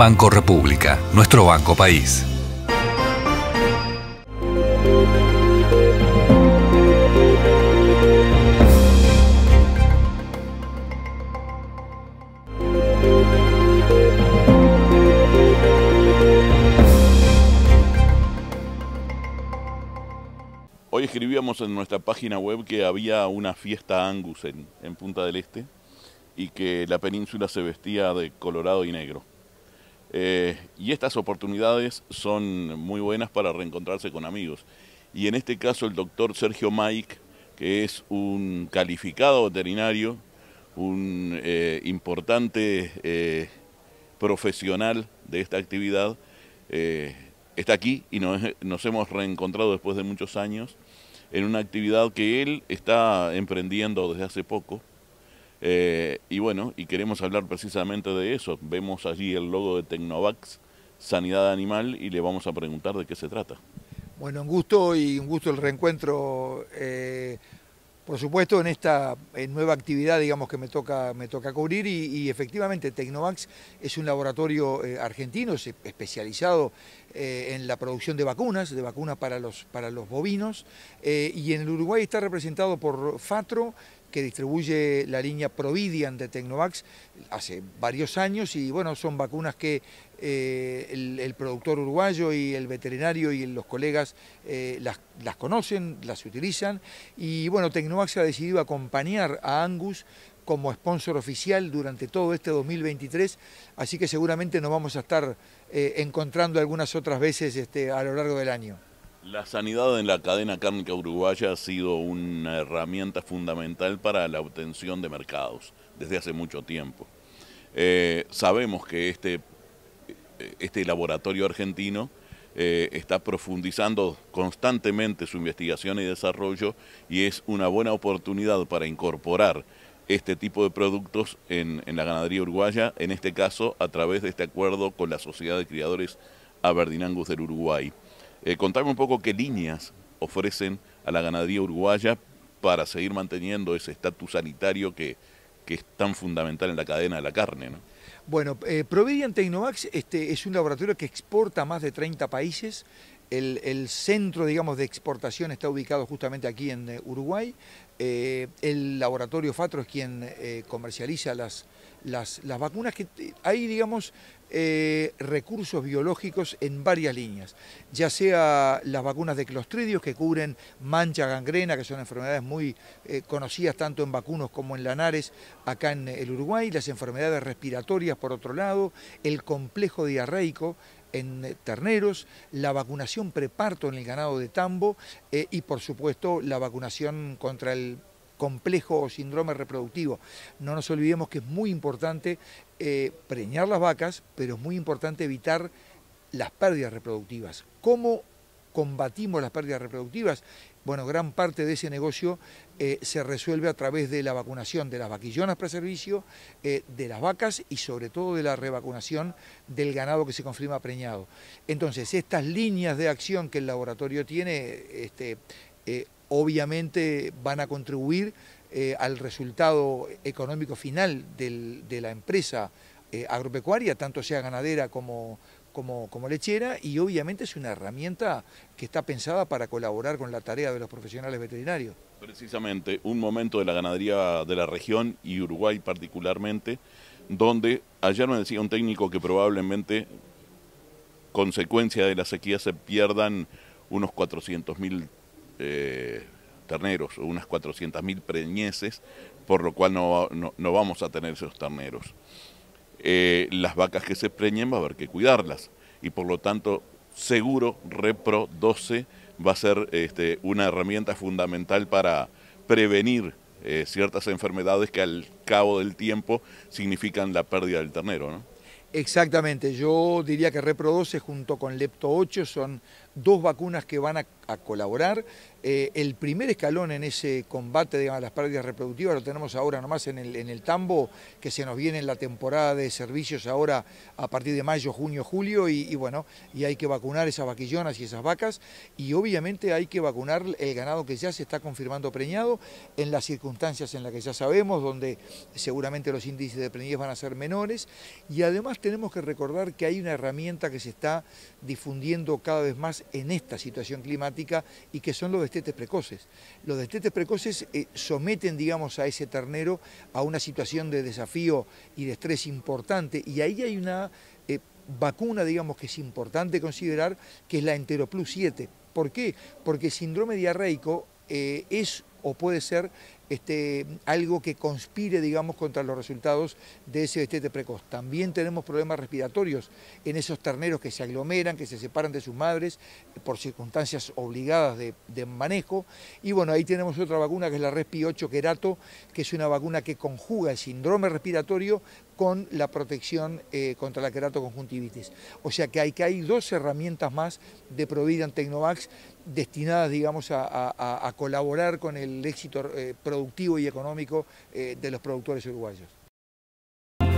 Banco República, nuestro Banco País. Hoy escribíamos en nuestra página web que había una fiesta Angus en, en Punta del Este y que la península se vestía de colorado y negro. Eh, y estas oportunidades son muy buenas para reencontrarse con amigos. Y en este caso el doctor Sergio Mike, que es un calificado veterinario, un eh, importante eh, profesional de esta actividad, está aquí y nos hemos reencontrado después de muchos años en una actividad que él está emprendiendo desde hace poco eh, y bueno, y queremos hablar precisamente de eso. Vemos allí el logo de Tecnovax, Sanidad Animal, y le vamos a preguntar de qué se trata. Bueno, un gusto y un gusto el reencuentro. Eh, por supuesto, en esta eh, nueva actividad, digamos, que me toca, me toca cubrir, y, efectivamente Tecnovax es un laboratorio argentino especializado en la producción de vacunas, de vacunas para los, para los bovinos, y en el Uruguay está representado por FATRO, que distribuye la línea Providian de Tecnovax hace varios años y bueno, son vacunas que eh, el, productor uruguayo y el veterinario y los colegas eh, las, conocen, las utilizan y bueno, Tecnovax ha decidido acompañar a Angus como sponsor oficial durante todo este 2023, así que seguramente nos vamos a estar eh, encontrando algunas otras veces este, a lo largo del año. La sanidad en la cadena cárnica uruguaya ha sido una herramienta fundamental para la obtención de mercados desde hace mucho tiempo. Eh, sabemos que este, este laboratorio argentino eh, está profundizando constantemente su investigación y desarrollo y es una buena oportunidad para incorporar este tipo de productos en, en, la ganadería uruguaya, en este caso a través de este acuerdo con la Sociedad de Criadores Aberdinangus del Uruguay. Eh, un poco qué líneas ofrecen a la ganadería uruguaya para seguir manteniendo ese estatus sanitario que, es tan fundamental en la cadena de la carne. Bueno, eh, Providian este, es un laboratorio que exporta a más de 30 países. El, centro, digamos, de exportación está ubicado justamente aquí en eh, Uruguay. Eh, el laboratorio Fatro es quien comercializa las, las, vacunas que hay, digamos, eh, recursos biológicos en varias líneas, ya sea las vacunas de clostridios que cubren mancha, gangrena, que son enfermedades muy eh, conocidas tanto en vacunos como en lanares acá en el Uruguay, las enfermedades respiratorias por otro lado, el complejo diarreico en eh, terneros, la vacunación preparto en el ganado de tambo y por supuesto la vacunación contra el complejo o síndrome reproductivo. No nos olvidemos que es muy importante eh, preñar las vacas, pero es muy importante evitar las pérdidas reproductivas. ¿Cómo combatimos las pérdidas reproductivas? Bueno, gran parte de ese negocio eh, se resuelve a través de la vacunación de las vaquillonas para servicio, eh, de las vacas y sobre todo de la revacunación del ganado que se confirma preñado. Entonces, estas líneas de acción que el laboratorio tiene este, obviamente van a contribuir eh, al resultado económico final de la empresa eh, agropecuaria, tanto sea ganadera como, como, como, lechera, y obviamente es una herramienta que está pensada para colaborar con la tarea de los profesionales veterinarios. Precisamente, un momento de la ganadería de la región y Uruguay particularmente, donde ayer me decía un técnico que probablemente, consecuencia de la sequía, se pierdan unos 400.000 eh, terneros, unas 400.000 preñeces, por lo cual no, vamos a tener esos terneros. Eh, las vacas que se preñen va a haber que cuidarlas y por lo tanto seguro Repro 12 va a ser este, una herramienta fundamental para prevenir eh, ciertas enfermedades que al cabo del tiempo significan la pérdida del ternero. ¿no? Exactamente, yo diría que Repro junto con Lepto 8 son dos vacunas que van a, colaborar. Eh, el primer escalón en ese combate de las pérdidas reproductivas lo tenemos ahora nomás en el, tambo, que se nos viene en la temporada de servicios ahora a partir de mayo, junio, julio, y, bueno, y hay que vacunar esas vaquillonas y esas vacas, y obviamente hay que vacunar el ganado que ya se está confirmando preñado en las circunstancias en las que ya sabemos, donde seguramente los índices de preñez van a ser menores, y además tenemos que recordar que hay una herramienta que se está difundiendo cada vez más en esta situación climática y que son los destetes precoces. Los destetes precoces eh, someten, digamos, a ese ternero a una situación de desafío y de estrés importante y ahí hay una eh, vacuna, digamos, que es importante considerar, que es la Enteroplus 7. ¿Por qué? Porque el síndrome diarreico eh, es o puede ser este, algo que conspire, digamos, contra los resultados de ese estete precoz. También tenemos problemas respiratorios en esos terneros que se aglomeran, que se separan de sus madres eh, por circunstancias obligadas de, manejo. Y bueno, ahí tenemos otra vacuna que es la Respi 8 Querato, que es una vacuna que conjuga el síndrome respiratorio con la protección eh, contra la queratoconjuntivitis. O sea que hay, hay dos herramientas más de Providan Tecnovax destinadas, digamos, a, colaborar con el éxito eh, productivo y económico eh, de los productores uruguayos.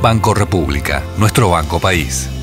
Banco República, nuestro banco país.